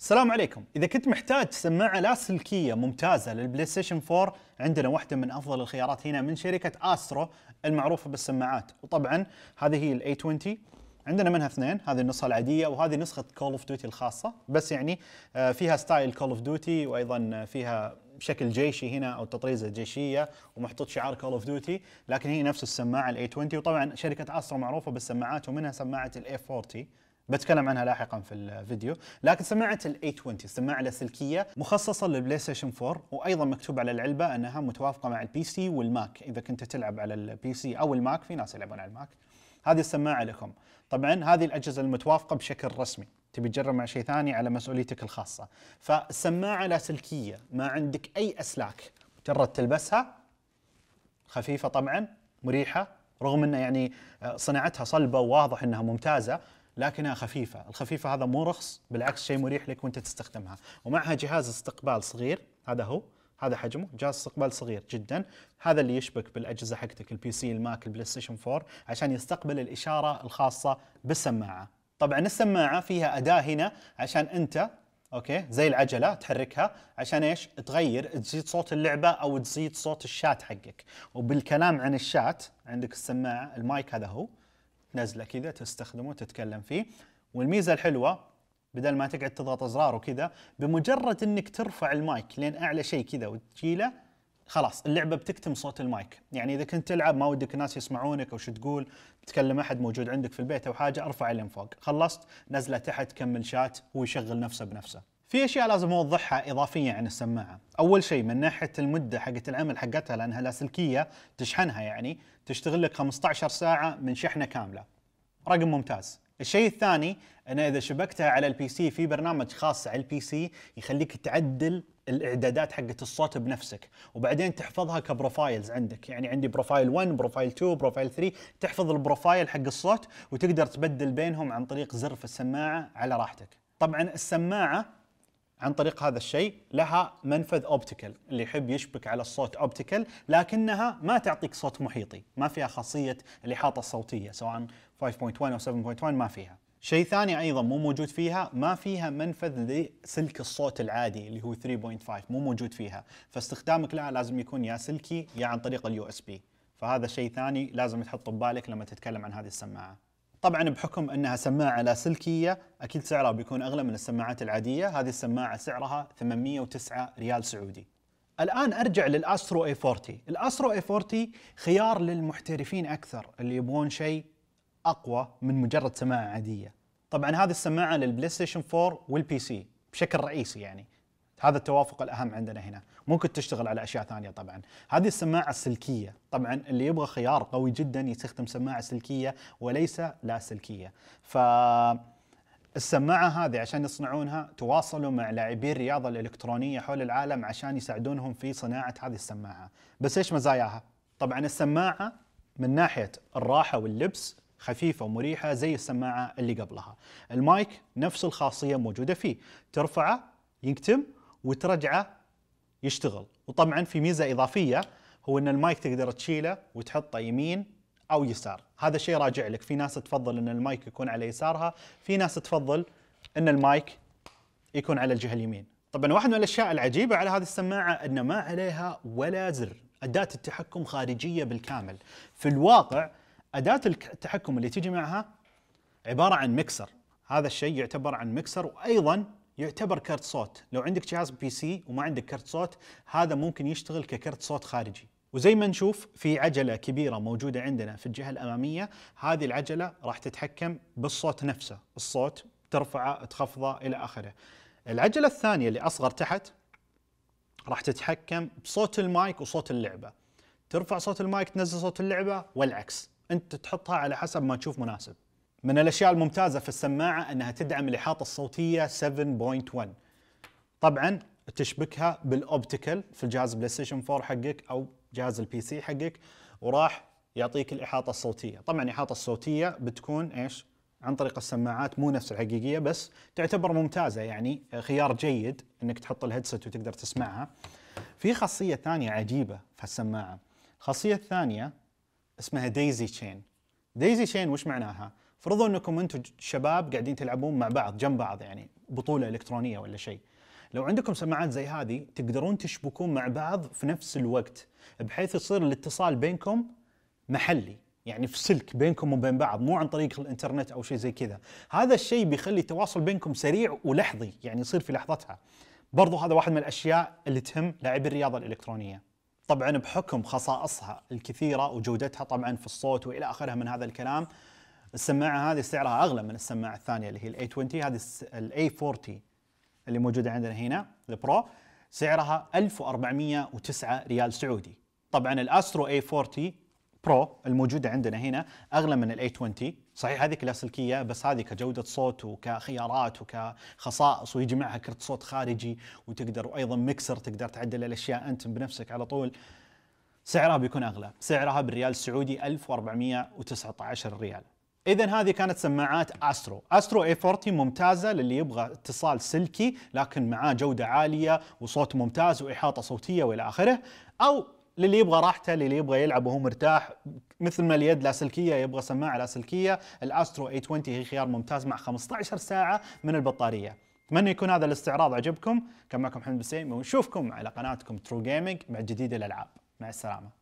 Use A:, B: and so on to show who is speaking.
A: السلام عليكم، إذا كنت محتاج سماعة لاسلكية ممتازة للبلاي ستيشن 4 عندنا واحدة من أفضل الخيارات هنا من شركة أسترو المعروفة بالسماعات، وطبعا هذه هي الاي 20 عندنا منها اثنين هذه النسخة العادية وهذه نسخة كول اوف ديوتي الخاصة بس يعني آه، فيها ستايل كول اوف ديوتي وأيضا فيها شكل جيشي هنا او تطريزه جيشيه ومحطوط شعار كول اوف ديوتي لكن هي نفس السماعه الاي 20 وطبعا شركه استرو معروفه بالسماعات ومنها سماعه الاي 40 بتكلم عنها لاحقا في الفيديو لكن سماعه ال 820 سماعه لاسلكيه مخصصه للبلاي ستيشن 4 وايضا مكتوب على العلبه انها متوافقه مع البي سي والماك اذا كنت تلعب على البي سي او الماك في ناس يلعبون على الماك هذه السماعه لكم طبعا هذه الاجهزه المتوافقه بشكل رسمي تبي تجرب مع شيء ثاني على مسؤوليتك الخاصه فالسماعه لاسلكيه ما عندك اي اسلاك مجرد تلبسها خفيفه طبعا مريحه رغم انه يعني آه، صناعتها صلبه وواضح انها ممتازه لكنها خفيفه، الخفيفه هذا مو رخص بالعكس شيء مريح لك وانت تستخدمها، ومعها جهاز استقبال صغير هذا هو هذا حجمه جهاز استقبال صغير جدا هذا اللي يشبك بالاجهزه حقتك البي سي الماك البلاي ستيشن 4 عشان يستقبل الاشاره الخاصه بالسماعه طبعا السماعه فيها اداه هنا عشان انت اوكي زي العجله تحركها عشان ايش تغير تزيد صوت اللعبه او تزيد صوت الشات حقك وبالكلام عن الشات عندك السماعه المايك هذا هو نزله كذا تستخدمه تتكلم فيه والميزه الحلوه بدل ما تقعد تضغط ازرار وكذا بمجرد انك ترفع المايك لين اعلى شيء كذا وتشيله خلاص اللعبه بتكتم صوت المايك يعني اذا كنت تلعب ما ودك الناس يسمعونك او شو تقول تكلم احد موجود عندك في البيت او حاجه ارفع لين فوق خلصت نزله تحت كمل شات هو يشغل نفسه بنفسه في اشياء لازم اوضحها اضافيه عن السماعه، اول شيء من ناحيه المده حقت العمل حقتها لانها لاسلكيه تشحنها يعني تشتغل لك 15 ساعه من شحنه كامله. رقم ممتاز. الشيء الثاني انه اذا شبكتها على البي سي في برنامج خاص على البي سي يخليك تعدل الاعدادات حقت الصوت بنفسك وبعدين تحفظها كبروفايلز عندك يعني عندي بروفايل 1 بروفايل 2 بروفايل 3 تحفظ البروفايل حق الصوت وتقدر تبدل بينهم عن طريق زر في السماعه على راحتك طبعا السماعه عن طريق هذا الشيء لها منفذ اوبتيكال اللي يحب يشبك على الصوت اوبتيكال لكنها ما تعطيك صوت محيطي ما فيها خاصيه الاحاطه الصوتيه سواء 5.1 او 7.1 ما فيها شيء ثاني ايضا مو موجود فيها ما فيها منفذ لسلك الصوت العادي اللي هو 3.5 مو موجود فيها فاستخدامك لها لازم يكون يا سلكي يا عن طريق اليو اس بي فهذا شيء ثاني لازم تحطه ببالك لما تتكلم عن هذه السماعه طبعا بحكم انها سماعه لاسلكيه اكيد سعرها بيكون اغلى من السماعات العاديه، هذه السماعه سعرها 809 ريال سعودي. الان ارجع للاسترو اي 40 الاسترو اي 40 خيار للمحترفين اكثر اللي يبغون شيء اقوى من مجرد سماعه عاديه. طبعا هذه السماعه للبلاي ستيشن 4 والبي سي بشكل رئيسي يعني. هذا التوافق الاهم عندنا هنا ممكن تشتغل على اشياء ثانيه طبعا هذه السماعه السلكيه طبعا اللي يبغى خيار قوي جدا يستخدم سماعه سلكيه وليس لاسلكيه ف السماعة هذه عشان يصنعونها تواصلوا مع لاعبي الرياضة الإلكترونية حول العالم عشان يساعدونهم في صناعة هذه السماعة بس إيش مزاياها؟ طبعا السماعة من ناحية الراحة واللبس خفيفة ومريحة زي السماعة اللي قبلها المايك نفس الخاصية موجودة فيه ترفعه ينكتم وترجعه يشتغل وطبعا في ميزه اضافيه هو ان المايك تقدر تشيله وتحطه يمين او يسار هذا شيء راجع لك في ناس تفضل ان المايك يكون على يسارها في ناس تفضل ان المايك يكون على الجهه اليمين طبعا واحد من الاشياء العجيبه على هذه السماعه ان ما عليها ولا زر اداه التحكم خارجيه بالكامل في الواقع اداه التحكم اللي تيجي معها عباره عن مكسر هذا الشيء يعتبر عن مكسر وايضا يعتبر كرت صوت لو عندك جهاز بي سي وما عندك كرت صوت هذا ممكن يشتغل ككرت صوت خارجي وزي ما نشوف في عجله كبيره موجوده عندنا في الجهه الاماميه هذه العجله راح تتحكم بالصوت نفسه الصوت ترفعه تخفضه الى اخره العجله الثانيه اللي اصغر تحت راح تتحكم بصوت المايك وصوت اللعبه ترفع صوت المايك تنزل صوت اللعبه والعكس انت تحطها على حسب ما تشوف مناسب من الاشياء الممتازه في السماعه انها تدعم الاحاطه الصوتيه 7.1 طبعا تشبكها بالاوبتيكال في الجهاز بلايستيشن 4 حقك او جهاز البي سي حقك وراح يعطيك الاحاطه الصوتيه طبعا الاحاطه الصوتيه بتكون ايش عن طريق السماعات مو نفس الحقيقيه بس تعتبر ممتازه يعني خيار جيد انك تحط الهيدسيت وتقدر تسمعها في خاصيه ثانيه عجيبه في السماعه الخاصيه الثانيه اسمها دايزي تشين دايزي تشين وش معناها فرضوا انكم انتم شباب قاعدين تلعبون مع بعض جنب بعض يعني بطوله الكترونيه ولا شيء لو عندكم سماعات زي هذه تقدرون تشبكون مع بعض في نفس الوقت بحيث يصير الاتصال بينكم محلي يعني في سلك بينكم وبين بعض مو عن طريق الانترنت او شيء زي كذا هذا الشيء بيخلي التواصل بينكم سريع ولحظي يعني يصير في لحظتها برضو هذا واحد من الاشياء اللي تهم لاعبي الرياضه الالكترونيه طبعا بحكم خصائصها الكثيره وجودتها طبعا في الصوت والى اخرها من هذا الكلام السماعه هذه سعرها اغلى من السماعه الثانيه اللي هي الاي 20 هذه الاي 40 اللي موجوده عندنا هنا البرو سعرها 1409 ريال سعودي طبعا الاسترو اي 40 برو الموجوده عندنا هنا اغلى من الاي 20 صحيح هذه كلاسيكيه بس هذه كجوده صوت وكخيارات وكخصائص ويجي معها كرت صوت خارجي وتقدر وايضا ميكسر تقدر تعدل الاشياء انت بنفسك على طول سعرها بيكون اغلى سعرها بالريال السعودي 1419 ريال اذا هذه كانت سماعات استرو استرو اي 40 ممتازه للي يبغى اتصال سلكي لكن معاه جوده عاليه وصوت ممتاز واحاطه صوتيه والى اخره او للي يبغى راحته للي يبغى يلعب وهو مرتاح مثل ما اليد لاسلكيه يبغى سماعه لاسلكيه الاسترو اي 20 هي خيار ممتاز مع 15 ساعه من البطاريه اتمنى يكون هذا الاستعراض عجبكم كان معكم حمد بسيمي ونشوفكم على قناتكم ترو جيمنج مع جديد الالعاب مع السلامه